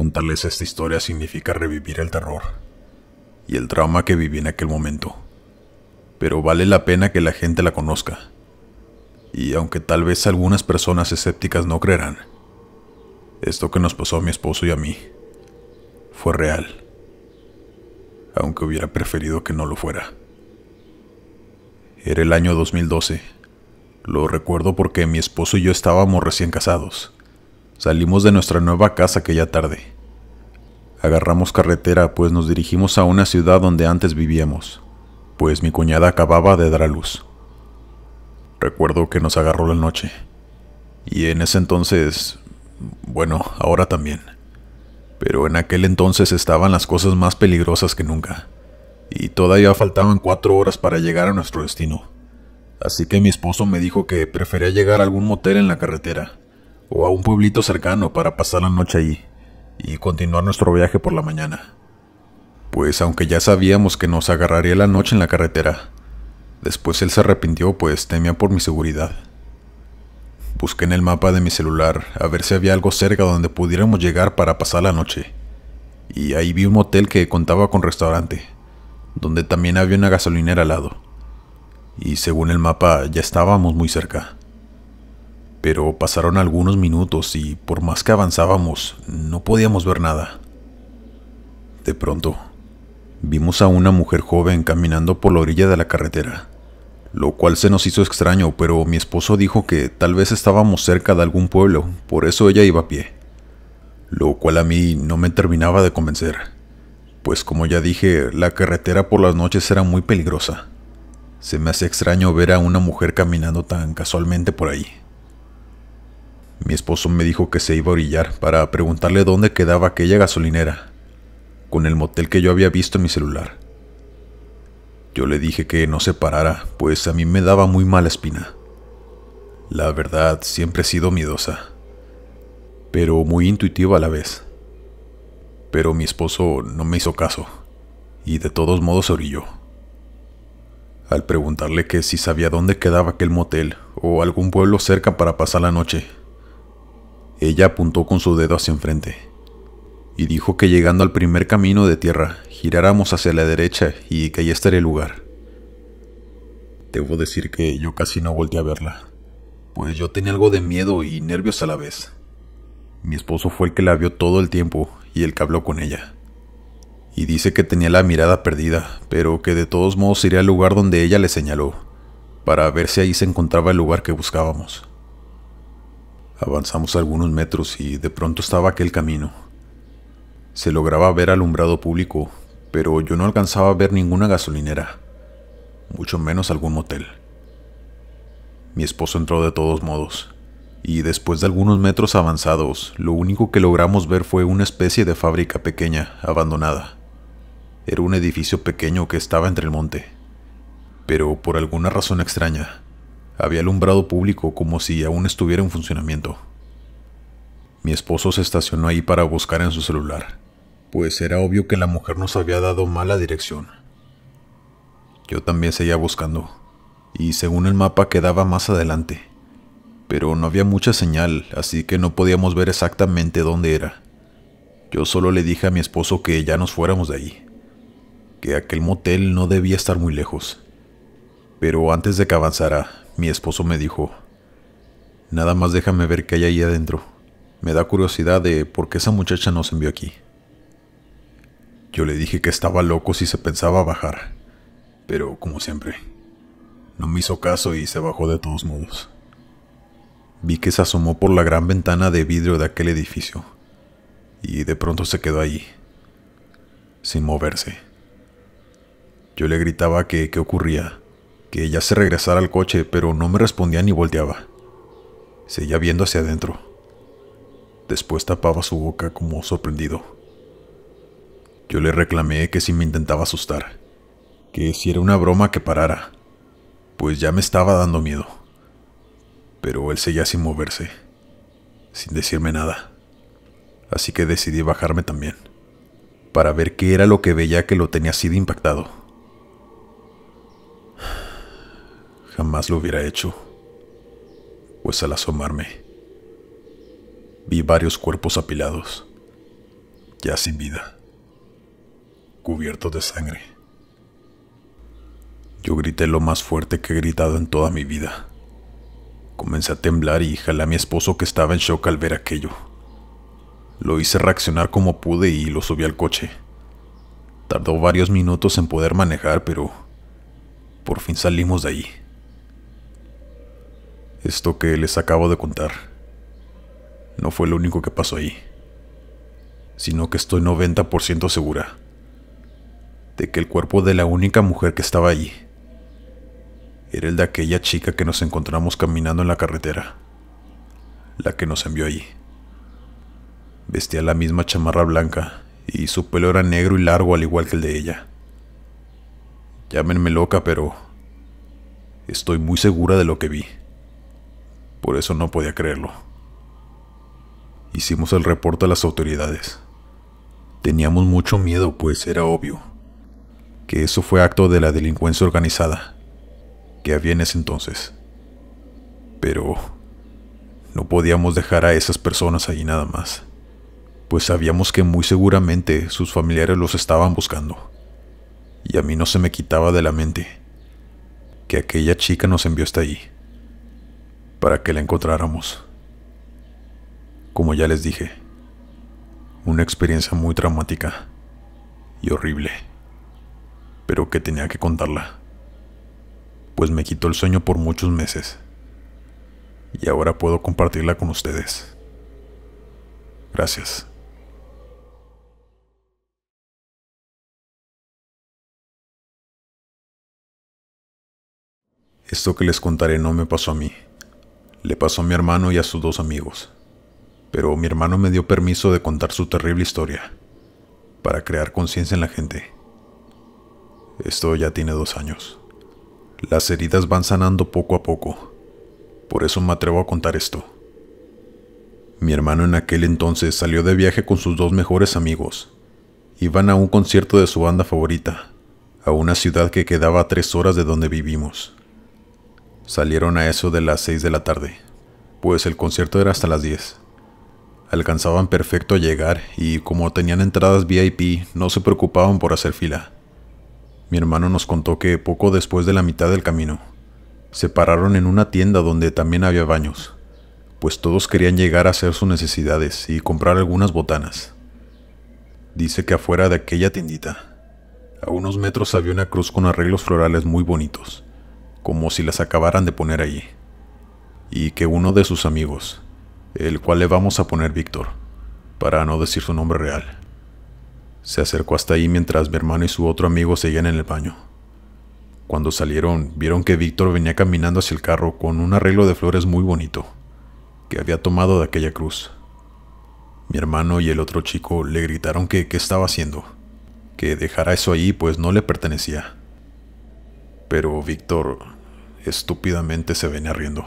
Contarles esta historia significa revivir el terror y el trauma que viví en aquel momento. Pero vale la pena que la gente la conozca. Y aunque tal vez algunas personas escépticas no creerán, esto que nos pasó a mi esposo y a mí fue real. Aunque hubiera preferido que no lo fuera. Era el año 2012. Lo recuerdo porque mi esposo y yo estábamos recién casados. Salimos de nuestra nueva casa aquella tarde. Agarramos carretera pues nos dirigimos a una ciudad donde antes vivíamos, pues mi cuñada acababa de dar a luz. Recuerdo que nos agarró la noche. Y en ese entonces, bueno, ahora también. Pero en aquel entonces estaban las cosas más peligrosas que nunca. Y todavía faltaban cuatro horas para llegar a nuestro destino. Así que mi esposo me dijo que prefería llegar a algún motel en la carretera, o a un pueblito cercano para pasar la noche ahí y continuar nuestro viaje por la mañana. Pues aunque ya sabíamos que nos agarraría la noche en la carretera, después él se arrepintió pues temía por mi seguridad. Busqué en el mapa de mi celular a ver si había algo cerca donde pudiéramos llegar para pasar la noche, y ahí vi un hotel que contaba con restaurante, donde también había una gasolinera al lado, y según el mapa ya estábamos muy cerca pero pasaron algunos minutos y por más que avanzábamos no podíamos ver nada. De pronto, vimos a una mujer joven caminando por la orilla de la carretera, lo cual se nos hizo extraño, pero mi esposo dijo que tal vez estábamos cerca de algún pueblo, por eso ella iba a pie, lo cual a mí no me terminaba de convencer, pues como ya dije, la carretera por las noches era muy peligrosa. Se me hace extraño ver a una mujer caminando tan casualmente por ahí. Mi esposo me dijo que se iba a orillar para preguntarle dónde quedaba aquella gasolinera, con el motel que yo había visto en mi celular. Yo le dije que no se parara, pues a mí me daba muy mala espina. La verdad, siempre he sido miedosa, pero muy intuitiva a la vez. Pero mi esposo no me hizo caso, y de todos modos orilló. Al preguntarle que si sabía dónde quedaba aquel motel o algún pueblo cerca para pasar la noche, ella apuntó con su dedo hacia enfrente y dijo que llegando al primer camino de tierra giráramos hacia la derecha y que ahí estaría el lugar. Debo decir que yo casi no volteé a verla, pues yo tenía algo de miedo y nervios a la vez. Mi esposo fue el que la vio todo el tiempo y el que habló con ella. Y dice que tenía la mirada perdida, pero que de todos modos iría al lugar donde ella le señaló, para ver si ahí se encontraba el lugar que buscábamos. Avanzamos algunos metros y de pronto estaba aquel camino. Se lograba ver alumbrado público, pero yo no alcanzaba a ver ninguna gasolinera, mucho menos algún motel. Mi esposo entró de todos modos, y después de algunos metros avanzados, lo único que logramos ver fue una especie de fábrica pequeña, abandonada. Era un edificio pequeño que estaba entre el monte, pero por alguna razón extraña, había alumbrado público como si aún estuviera en funcionamiento. Mi esposo se estacionó ahí para buscar en su celular, pues era obvio que la mujer nos había dado mala dirección. Yo también seguía buscando, y según el mapa quedaba más adelante, pero no había mucha señal, así que no podíamos ver exactamente dónde era. Yo solo le dije a mi esposo que ya nos fuéramos de ahí, que aquel motel no debía estar muy lejos. Pero antes de que avanzara, mi esposo me dijo, nada más déjame ver qué hay ahí adentro. Me da curiosidad de por qué esa muchacha nos envió aquí. Yo le dije que estaba loco si se pensaba bajar, pero como siempre, no me hizo caso y se bajó de todos modos. Vi que se asomó por la gran ventana de vidrio de aquel edificio y de pronto se quedó allí, sin moverse. Yo le gritaba que qué ocurría que ella se regresara al coche, pero no me respondía ni volteaba. Seguía viendo hacia adentro. Después tapaba su boca como sorprendido. Yo le reclamé que si me intentaba asustar, que si era una broma que parara, pues ya me estaba dando miedo. Pero él seguía sin moverse, sin decirme nada. Así que decidí bajarme también, para ver qué era lo que veía que lo tenía así de impactado. más lo hubiera hecho, pues al asomarme vi varios cuerpos apilados, ya sin vida, cubiertos de sangre. Yo grité lo más fuerte que he gritado en toda mi vida. Comencé a temblar y jalé a mi esposo que estaba en shock al ver aquello. Lo hice reaccionar como pude y lo subí al coche. Tardó varios minutos en poder manejar, pero por fin salimos de ahí. Esto que les acabo de contar no fue lo único que pasó ahí, sino que estoy 90% segura de que el cuerpo de la única mujer que estaba allí era el de aquella chica que nos encontramos caminando en la carretera, la que nos envió allí. Vestía la misma chamarra blanca y su pelo era negro y largo al igual que el de ella. Llámenme loca, pero estoy muy segura de lo que vi. Por eso no podía creerlo. Hicimos el reporte a las autoridades. Teníamos mucho miedo, pues era obvio que eso fue acto de la delincuencia organizada que había en ese entonces. Pero no podíamos dejar a esas personas allí nada más, pues sabíamos que muy seguramente sus familiares los estaban buscando. Y a mí no se me quitaba de la mente que aquella chica nos envió hasta allí para que la encontráramos. Como ya les dije, una experiencia muy traumática y horrible, pero que tenía que contarla, pues me quitó el sueño por muchos meses y ahora puedo compartirla con ustedes. Gracias. Esto que les contaré no me pasó a mí. Le pasó a mi hermano y a sus dos amigos. Pero mi hermano me dio permiso de contar su terrible historia, para crear conciencia en la gente. Esto ya tiene dos años. Las heridas van sanando poco a poco. Por eso me atrevo a contar esto. Mi hermano en aquel entonces salió de viaje con sus dos mejores amigos. Iban a un concierto de su banda favorita, a una ciudad que quedaba a tres horas de donde vivimos. Salieron a eso de las 6 de la tarde, pues el concierto era hasta las 10. Alcanzaban perfecto a llegar y como tenían entradas VIP no se preocupaban por hacer fila. Mi hermano nos contó que poco después de la mitad del camino, se pararon en una tienda donde también había baños, pues todos querían llegar a hacer sus necesidades y comprar algunas botanas. Dice que afuera de aquella tiendita, a unos metros había una cruz con arreglos florales muy bonitos como si las acabaran de poner allí. Y que uno de sus amigos, el cual le vamos a poner Víctor, para no decir su nombre real, se acercó hasta ahí mientras mi hermano y su otro amigo seguían en el baño. Cuando salieron, vieron que Víctor venía caminando hacia el carro con un arreglo de flores muy bonito, que había tomado de aquella cruz. Mi hermano y el otro chico le gritaron que qué estaba haciendo, que dejara eso ahí pues no le pertenecía pero Víctor estúpidamente se venía riendo,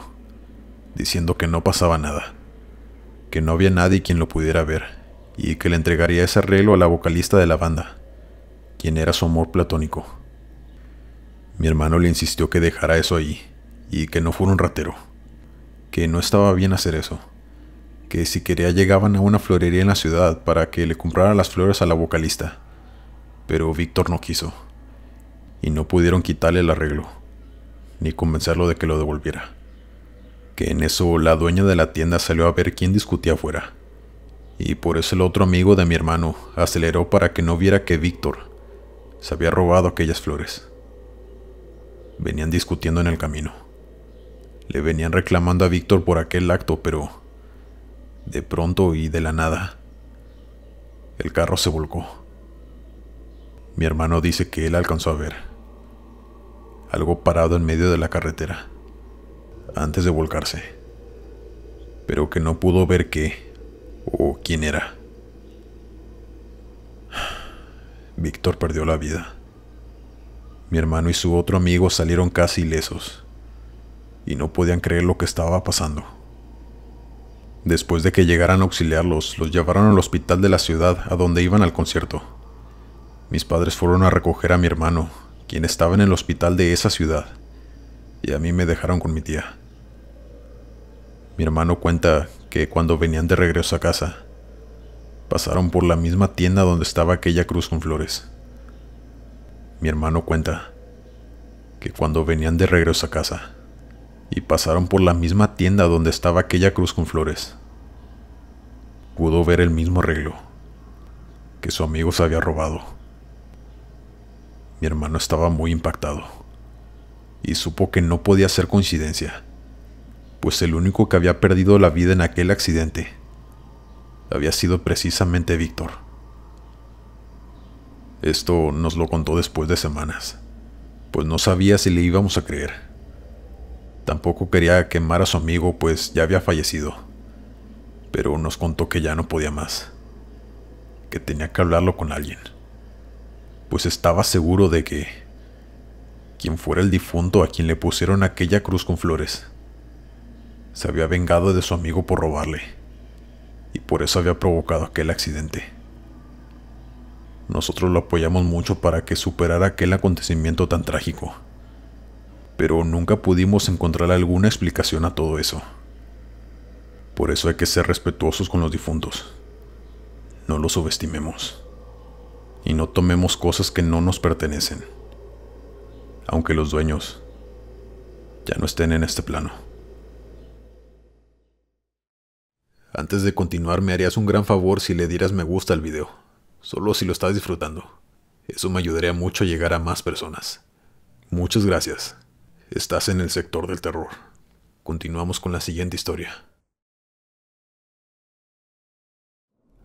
diciendo que no pasaba nada, que no había nadie quien lo pudiera ver, y que le entregaría ese arreglo a la vocalista de la banda, quien era su amor platónico. Mi hermano le insistió que dejara eso ahí, y que no fuera un ratero, que no estaba bien hacer eso, que si quería llegaban a una florería en la ciudad para que le comprara las flores a la vocalista, pero Víctor no quiso y no pudieron quitarle el arreglo, ni convencerlo de que lo devolviera. Que en eso la dueña de la tienda salió a ver quién discutía afuera, y por eso el otro amigo de mi hermano aceleró para que no viera que Víctor se había robado aquellas flores. Venían discutiendo en el camino. Le venían reclamando a Víctor por aquel acto, pero de pronto y de la nada, el carro se volcó. Mi hermano dice que él alcanzó a ver algo parado en medio de la carretera, antes de volcarse, pero que no pudo ver qué o quién era. Víctor perdió la vida. Mi hermano y su otro amigo salieron casi ilesos y no podían creer lo que estaba pasando. Después de que llegaran a auxiliarlos, los llevaron al hospital de la ciudad a donde iban al concierto. Mis padres fueron a recoger a mi hermano quien estaba en el hospital de esa ciudad, y a mí me dejaron con mi tía. Mi hermano cuenta que cuando venían de regreso a casa, pasaron por la misma tienda donde estaba aquella cruz con flores. Mi hermano cuenta que cuando venían de regreso a casa, y pasaron por la misma tienda donde estaba aquella cruz con flores, pudo ver el mismo arreglo que su amigo se había robado. Mi hermano estaba muy impactado y supo que no podía ser coincidencia, pues el único que había perdido la vida en aquel accidente había sido precisamente Víctor. Esto nos lo contó después de semanas, pues no sabía si le íbamos a creer. Tampoco quería quemar a su amigo, pues ya había fallecido, pero nos contó que ya no podía más, que tenía que hablarlo con alguien pues estaba seguro de que quien fuera el difunto a quien le pusieron aquella cruz con flores, se había vengado de su amigo por robarle, y por eso había provocado aquel accidente. Nosotros lo apoyamos mucho para que superara aquel acontecimiento tan trágico, pero nunca pudimos encontrar alguna explicación a todo eso. Por eso hay que ser respetuosos con los difuntos. No los subestimemos y no tomemos cosas que no nos pertenecen, aunque los dueños ya no estén en este plano. Antes de continuar, me harías un gran favor si le dieras me gusta al video, solo si lo estás disfrutando. Eso me ayudaría mucho a llegar a más personas. Muchas gracias. Estás en el sector del terror. Continuamos con la siguiente historia.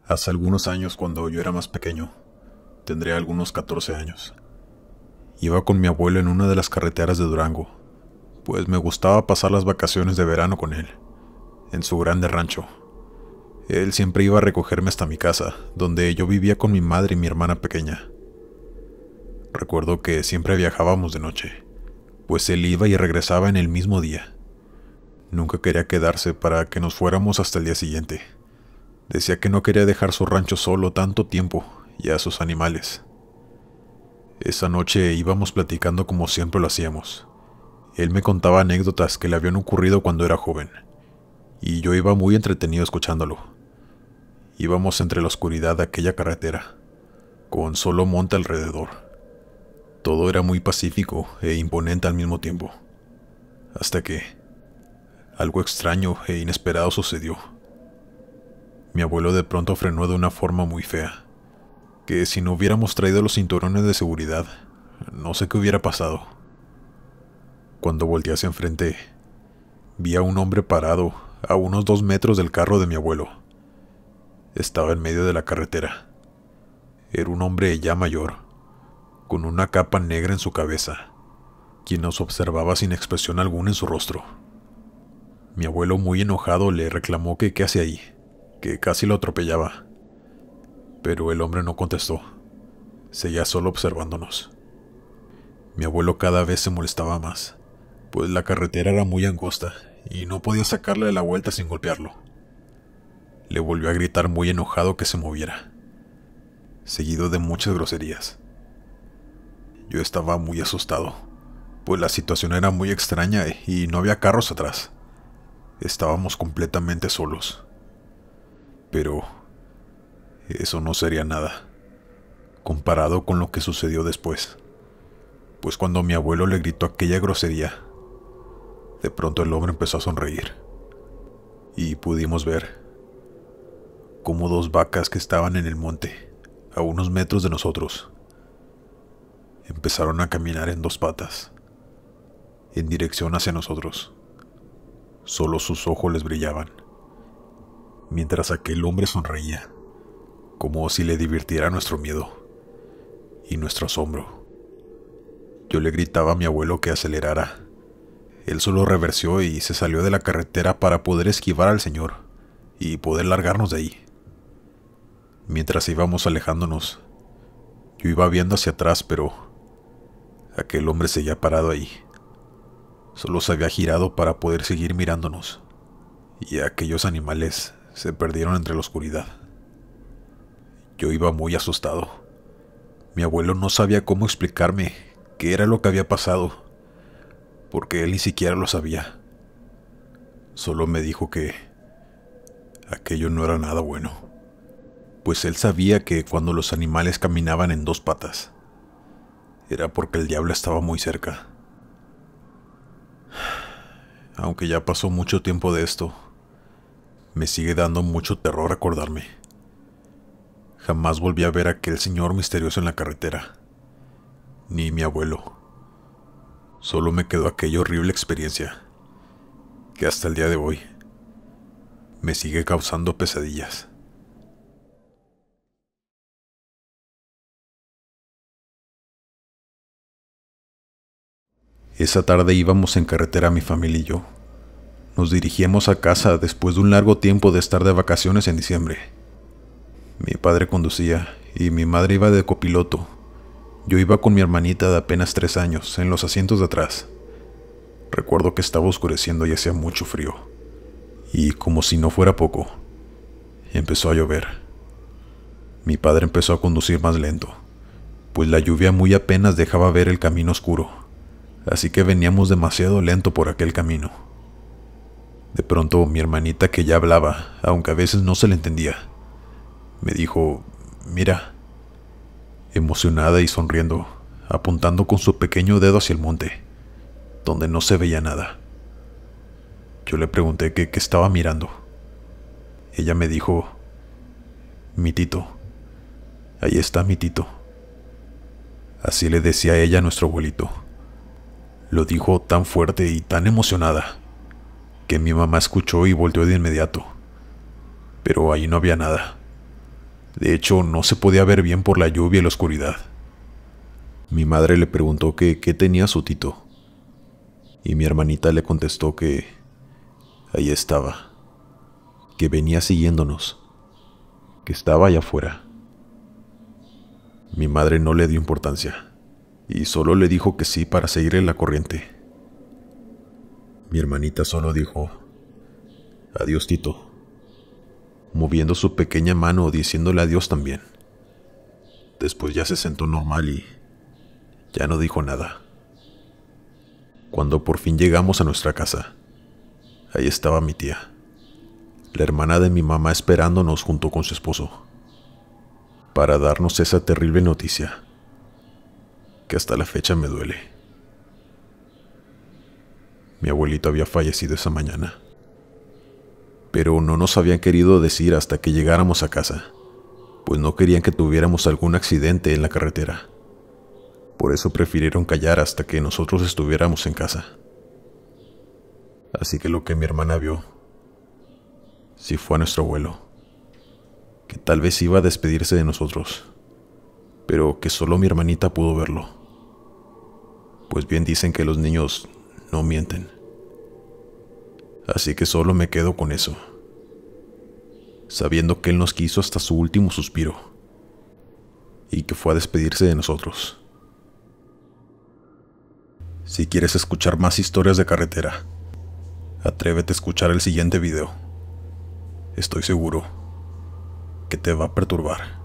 Hace algunos años cuando yo era más pequeño, Tendría algunos 14 años. Iba con mi abuelo en una de las carreteras de Durango, pues me gustaba pasar las vacaciones de verano con él, en su grande rancho. Él siempre iba a recogerme hasta mi casa, donde yo vivía con mi madre y mi hermana pequeña. Recuerdo que siempre viajábamos de noche, pues él iba y regresaba en el mismo día. Nunca quería quedarse para que nos fuéramos hasta el día siguiente. Decía que no quería dejar su rancho solo tanto tiempo y a sus animales. Esa noche íbamos platicando como siempre lo hacíamos. Él me contaba anécdotas que le habían ocurrido cuando era joven, y yo iba muy entretenido escuchándolo. Íbamos entre la oscuridad de aquella carretera, con solo monte alrededor. Todo era muy pacífico e imponente al mismo tiempo, hasta que algo extraño e inesperado sucedió. Mi abuelo de pronto frenó de una forma muy fea que si no hubiéramos traído los cinturones de seguridad, no sé qué hubiera pasado. Cuando volteé hacia enfrente, vi a un hombre parado a unos dos metros del carro de mi abuelo. Estaba en medio de la carretera. Era un hombre ya mayor, con una capa negra en su cabeza, quien nos observaba sin expresión alguna en su rostro. Mi abuelo, muy enojado, le reclamó que qué hace ahí, que casi lo atropellaba. Pero el hombre no contestó. Seguía solo observándonos. Mi abuelo cada vez se molestaba más, pues la carretera era muy angosta y no podía sacarle de la vuelta sin golpearlo. Le volvió a gritar muy enojado que se moviera, seguido de muchas groserías. Yo estaba muy asustado, pues la situación era muy extraña y no había carros atrás. Estábamos completamente solos. Pero eso no sería nada, comparado con lo que sucedió después. Pues cuando mi abuelo le gritó aquella grosería, de pronto el hombre empezó a sonreír. Y pudimos ver como dos vacas que estaban en el monte, a unos metros de nosotros, empezaron a caminar en dos patas, en dirección hacia nosotros. Solo sus ojos les brillaban, mientras aquel hombre sonreía como si le divirtiera nuestro miedo y nuestro asombro. Yo le gritaba a mi abuelo que acelerara. Él solo reversió y se salió de la carretera para poder esquivar al señor y poder largarnos de ahí. Mientras íbamos alejándonos, yo iba viendo hacia atrás, pero aquel hombre seguía parado ahí. Solo se había girado para poder seguir mirándonos, y aquellos animales se perdieron entre la oscuridad. Yo iba muy asustado. Mi abuelo no sabía cómo explicarme qué era lo que había pasado, porque él ni siquiera lo sabía. Solo me dijo que aquello no era nada bueno, pues él sabía que cuando los animales caminaban en dos patas, era porque el diablo estaba muy cerca. Aunque ya pasó mucho tiempo de esto, me sigue dando mucho terror acordarme. Jamás volví a ver a aquel señor misterioso en la carretera, ni mi abuelo. Solo me quedó aquella horrible experiencia, que hasta el día de hoy me sigue causando pesadillas. Esa tarde íbamos en carretera mi familia y yo. Nos dirigíamos a casa después de un largo tiempo de estar de vacaciones en diciembre. Mi padre conducía y mi madre iba de copiloto. Yo iba con mi hermanita de apenas tres años, en los asientos de atrás. Recuerdo que estaba oscureciendo y hacía mucho frío. Y como si no fuera poco, empezó a llover. Mi padre empezó a conducir más lento, pues la lluvia muy apenas dejaba ver el camino oscuro, así que veníamos demasiado lento por aquel camino. De pronto mi hermanita que ya hablaba, aunque a veces no se le entendía, me dijo, mira, emocionada y sonriendo, apuntando con su pequeño dedo hacia el monte, donde no se veía nada. Yo le pregunté qué estaba mirando. Ella me dijo, mi tito, ahí está mi tito. Así le decía ella a nuestro abuelito. Lo dijo tan fuerte y tan emocionada que mi mamá escuchó y volteó de inmediato. Pero ahí no había nada. De hecho, no se podía ver bien por la lluvia y la oscuridad. Mi madre le preguntó que qué tenía su tito. Y mi hermanita le contestó que ahí estaba, que venía siguiéndonos, que estaba allá afuera. Mi madre no le dio importancia y solo le dijo que sí para seguir en la corriente. Mi hermanita solo dijo, adiós Tito moviendo su pequeña mano diciéndole adiós también. Después ya se sentó normal y ya no dijo nada. Cuando por fin llegamos a nuestra casa, ahí estaba mi tía, la hermana de mi mamá esperándonos junto con su esposo, para darnos esa terrible noticia, que hasta la fecha me duele. Mi abuelito había fallecido esa mañana pero no nos habían querido decir hasta que llegáramos a casa, pues no querían que tuviéramos algún accidente en la carretera. Por eso prefirieron callar hasta que nosotros estuviéramos en casa. Así que lo que mi hermana vio, si sí fue a nuestro abuelo, que tal vez iba a despedirse de nosotros, pero que solo mi hermanita pudo verlo. Pues bien dicen que los niños no mienten así que solo me quedo con eso, sabiendo que él nos quiso hasta su último suspiro y que fue a despedirse de nosotros. Si quieres escuchar más historias de carretera, atrévete a escuchar el siguiente video. Estoy seguro que te va a perturbar.